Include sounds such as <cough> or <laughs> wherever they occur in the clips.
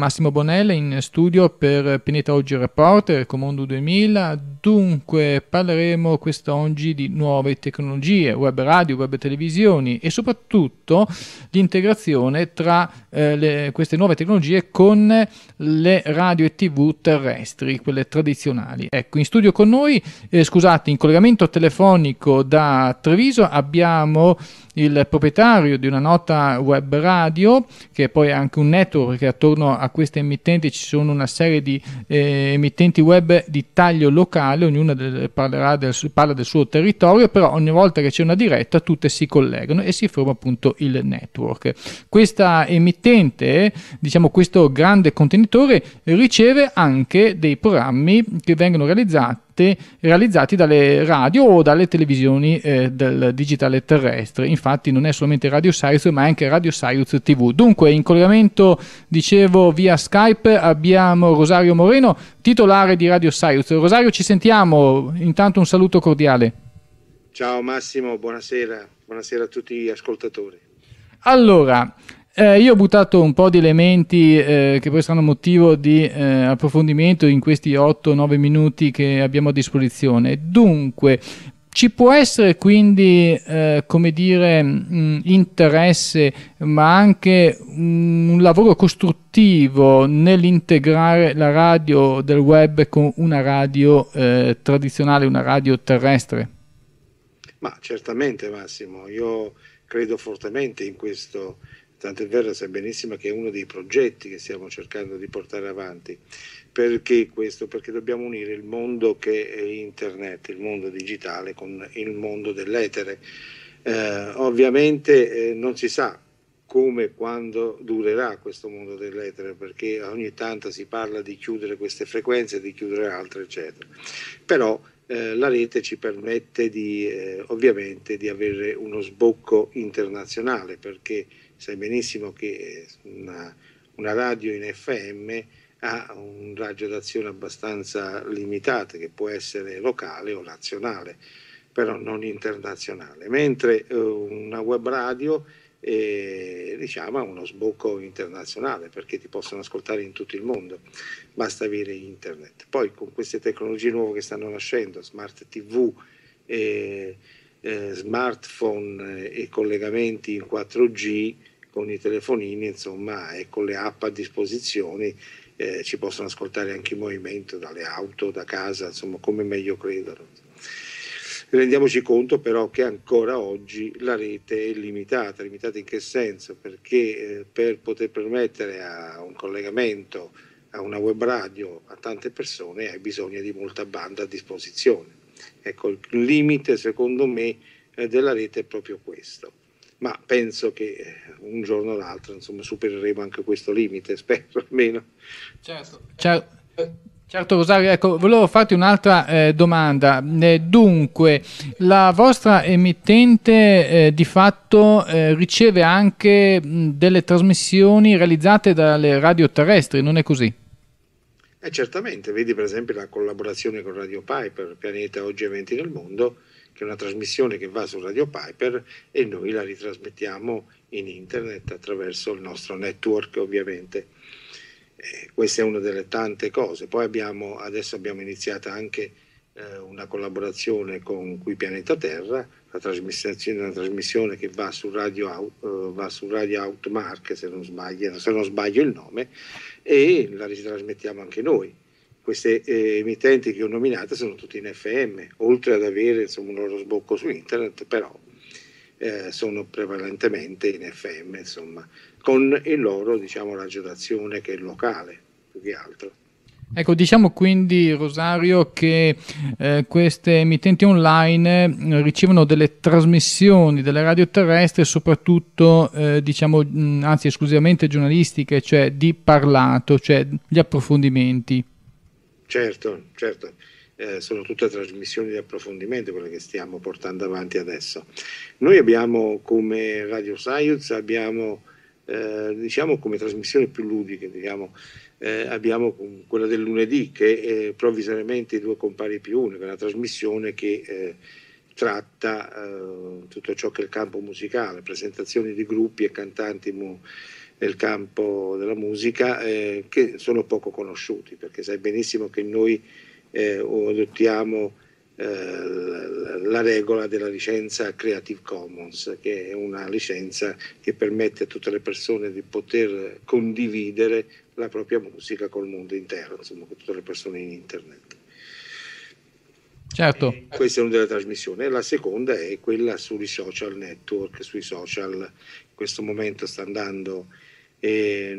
Massimo Bonella in studio per Pineta Oggi Reporter, Comondo 2000. Dunque parleremo quest'oggi di nuove tecnologie, web radio, web televisioni e soprattutto l'integrazione tra eh, le, queste nuove tecnologie con le radio e tv terrestri, quelle tradizionali. Ecco, in studio con noi, eh, scusate, in collegamento telefonico da Treviso abbiamo il proprietario di una nota web radio che è poi anche un network attorno a queste emittenti ci sono una serie di eh, emittenti web di taglio locale, ognuna del, del, parla del suo territorio, però ogni volta che c'è una diretta tutte si collegano e si forma appunto il network. Questa emittente, diciamo questo grande contenitore, riceve anche dei programmi che vengono realizzati parte realizzati dalle radio o dalle televisioni eh, del digitale terrestre. Infatti non è solamente Radio Science ma anche Radio Science TV. Dunque in collegamento, dicevo, via Skype abbiamo Rosario Moreno, titolare di Radio Science. Rosario ci sentiamo, intanto un saluto cordiale. Ciao Massimo, buonasera, buonasera a tutti gli ascoltatori. Allora, eh, io ho buttato un po' di elementi eh, che poi saranno motivo di eh, approfondimento in questi 8-9 minuti che abbiamo a disposizione. Dunque, ci può essere quindi, eh, come dire, mh, interesse, ma anche mh, un lavoro costruttivo nell'integrare la radio del web con una radio eh, tradizionale, una radio terrestre? Ma certamente Massimo, io credo fortemente in questo. Tanto è vero sai benissimo che è uno dei progetti che stiamo cercando di portare avanti. Perché questo? Perché dobbiamo unire il mondo che è internet, il mondo digitale con il mondo dell'etere. Eh, ovviamente eh, non si sa come e quando durerà questo mondo dell'etere, perché ogni tanto si parla di chiudere queste frequenze, di chiudere altre, eccetera. Però eh, la rete ci permette di, eh, ovviamente di avere uno sbocco internazionale, perché sai benissimo che una, una radio in FM ha un raggio d'azione abbastanza limitato che può essere locale o nazionale, però non internazionale, mentre eh, una web radio eh, diciamo, ha uno sbocco internazionale perché ti possono ascoltare in tutto il mondo, basta avere internet. Poi con queste tecnologie nuove che stanno nascendo, smart TV, eh, eh, smartphone eh, e collegamenti in 4G, con i telefonini, insomma, e con le app a disposizione eh, ci possono ascoltare anche in movimento, dalle auto, da casa, insomma, come meglio credono. Rendiamoci conto però che ancora oggi la rete è limitata, limitata in che senso? Perché eh, per poter permettere a un collegamento, a una web radio, a tante persone hai bisogno di molta banda a disposizione. Ecco, il limite secondo me eh, della rete è proprio questo ma penso che un giorno o l'altro insomma, supereremo anche questo limite, <laughs> spero almeno. Certo, certo. Certo Rosario, ecco, volevo farti un'altra eh, domanda. Eh, dunque, la vostra emittente eh, di fatto eh, riceve anche mh, delle trasmissioni realizzate dalle radio terrestri, non è così? Eh, certamente, vedi per esempio la collaborazione con Radio Piper, Pianeta Oggi Eventi nel Mondo, che è una trasmissione che va su Radio Piper e noi la ritrasmettiamo in internet attraverso il nostro network ovviamente. Eh, questa è una delle tante cose. Poi abbiamo, adesso abbiamo iniziato anche eh, una collaborazione con Qui Pianeta Terra, la trasmissione, una trasmissione che va su, radio, uh, va su Radio Outmark, se non, sbaglio, se non sbaglio il nome, e la ritrasmettiamo anche noi queste eh, emittenti che ho nominato sono tutte in FM, oltre ad avere insomma, un loro sbocco su internet, però eh, sono prevalentemente in FM, insomma, con il loro diciamo, raggio d'azione che è locale più che altro. Ecco, diciamo quindi Rosario che eh, queste emittenti online eh, ricevono delle trasmissioni delle radio terrestre, soprattutto, eh, diciamo, anzi esclusivamente giornalistiche, cioè di parlato, cioè gli approfondimenti. Certo, certo. Eh, sono tutte trasmissioni di approfondimento quelle che stiamo portando avanti adesso. Noi abbiamo come Radio Science, abbiamo eh, diciamo come trasmissioni più ludiche, diciamo, eh, abbiamo quella del lunedì che è eh, provvisoriamente i due compari più uno, che è una trasmissione che eh, tratta eh, tutto ciò che è il campo musicale, presentazioni di gruppi e cantanti musicali nel campo della musica eh, che sono poco conosciuti perché sai benissimo che noi eh, adottiamo eh, la regola della licenza Creative Commons che è una licenza che permette a tutte le persone di poter condividere la propria musica col mondo intero, insomma con tutte le persone in internet. Certo. questa è una delle trasmissioni. La seconda è quella sui social network, sui social. In questo momento sta andando una, eh,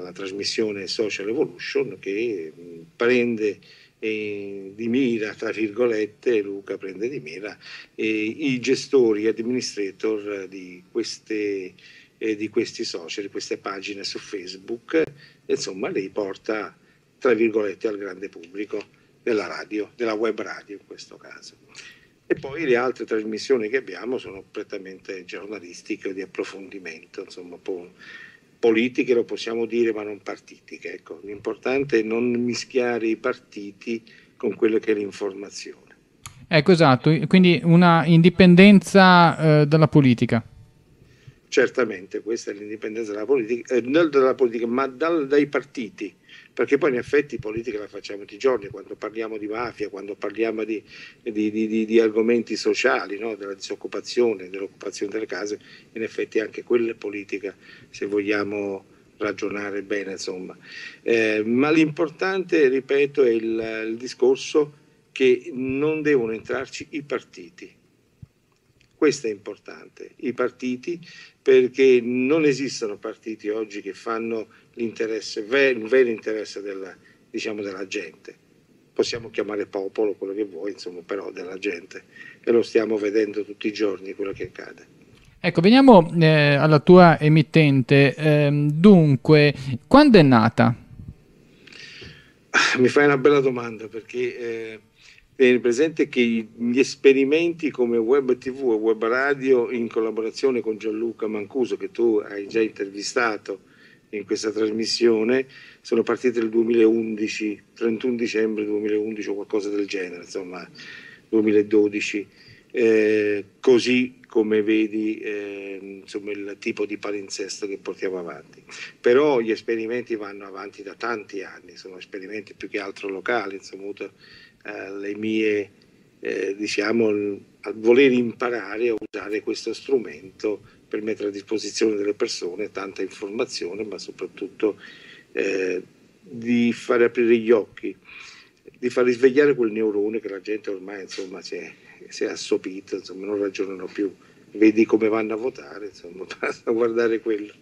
la trasmissione Social Evolution che mm, prende eh, di mira, tra virgolette, Luca prende di mira eh, i gestori, administrator di queste di questi social, di queste pagine su Facebook, insomma, li porta tra virgolette al grande pubblico della radio, della web radio in questo caso. E poi le altre trasmissioni che abbiamo sono prettamente giornalistiche o di approfondimento, insomma, po- politiche lo possiamo dire, ma non partitiche. Ecco. L'importante è non mischiare i partiti con quello che è l'informazione. Ecco, esatto, quindi una indipendenza eh, dalla politica. Certamente, questa è l'indipendenza dalla politica, eh, non dalla politica, ma dal, dai partiti perché poi in effetti politica la facciamo tutti i giorni, quando parliamo di mafia, quando parliamo di, di, di, di argomenti sociali, no? della disoccupazione, dell'occupazione delle case, in effetti anche quella è politica, se vogliamo ragionare bene, insomma. Eh, ma l'importante, ripeto, è il, il discorso che non devono entrarci i partiti questo è importante, i partiti, perché non esistono partiti oggi che fanno l'interesse, il vero interesse della, diciamo, della gente possiamo chiamare popolo, quello che vuoi, insomma, però della gente. E lo stiamo vedendo tutti i giorni quello che accade. Ecco, veniamo eh, alla tua emittente. Eh, dunque, quando è nata? Ah, mi fai una bella domanda perché eh, tenere presente che gli esperimenti come web tv e web radio in collaborazione con Gianluca Mancuso, che tu hai già intervistato in questa trasmissione, sono partiti nel 2011, 31 dicembre 2011 o qualcosa del genere, insomma 2012. Eh, così come vedi eh, insomma, il tipo di palinsesto che portiamo avanti. Però gli esperimenti vanno avanti da tanti anni, sono esperimenti più che altro locali, insomma, eh, le mie, eh, diciamo, a voler imparare a usare questo strumento per mettere a disposizione delle persone tanta informazione, ma soprattutto eh, di fare aprire gli occhi, di far risvegliare quel neurone che la gente ormai insomma, si, è, si è assopito, insomma, non ragionano più. Vedi come vanno a votare, insomma, <laughs> basta guardare quello.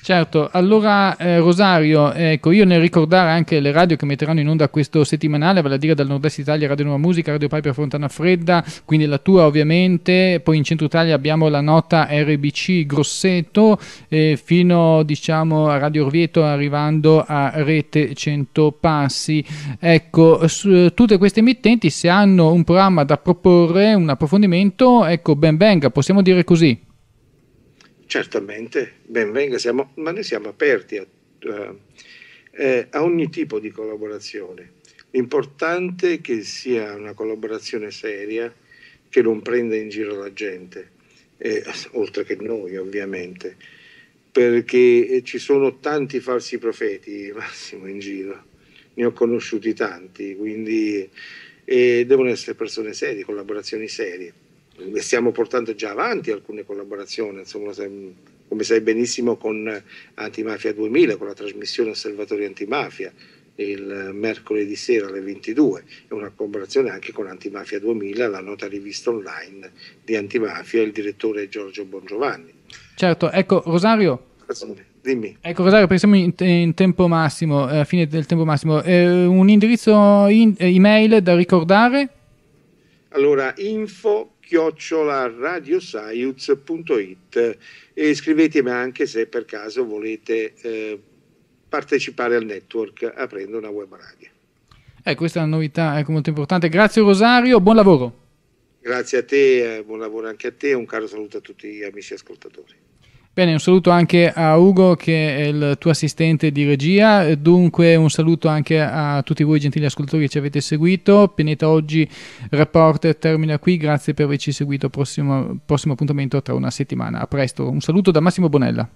Certo, allora eh, Rosario, ecco, io nel ricordare anche le radio che metteranno in onda questo settimanale, vale a dire dal Nord-Est Italia Radio Nuova Musica, Radio Piper Fontana Fredda, quindi la tua ovviamente, poi in Centro Italia abbiamo la nota RBC Grosseto eh, fino diciamo a Radio Orvieto arrivando a Rete 100 Passi. Ecco, su, tutte queste emittenti se hanno un programma da proporre, un approfondimento, ecco ben venga, possiamo dire così certamente ben venga, siamo, ma noi siamo aperti a, eh, eh, a ogni tipo di collaborazione. L'importante è che sia una collaborazione seria, che non prenda in giro la gente, eh, oltre che noi ovviamente, perché eh, ci sono tanti falsi profeti, <laughs> Massimo, in giro. Ne ho conosciuti tanti, quindi eh, devono essere persone serie, collaborazioni serie e stiamo portando già avanti alcune collaborazioni, insomma, come sai benissimo con Antimafia 2000, con la trasmissione Osservatorio Antimafia il mercoledì sera alle 22 è una collaborazione anche con Antimafia 2000, la nota rivista online di Antimafia, il direttore Giorgio Bongiovanni. Certo, ecco Rosario, Dimmi. Ecco Rosario, pensiamo in, in tempo massimo, eh, a fine del tempo massimo, eh, un indirizzo in, eh, email da ricordare? Allora, info chiocciola e scrivetemi anche se per caso volete eh, partecipare al network aprendo una web radio. Eh, questa è una novità eh, ecco, molto importante. Grazie Rosario, buon lavoro. Grazie a te, eh, buon lavoro anche a te, un caro saluto a tutti gli amici ascoltatori. Bene, un saluto anche a Ugo che è il tuo assistente di regia, dunque un saluto anche a tutti voi gentili ascoltatori che ci avete seguito, Pianeta Oggi Report termina qui, grazie per averci seguito, prossimo, prossimo appuntamento tra una settimana, a presto, un saluto da Massimo Bonella.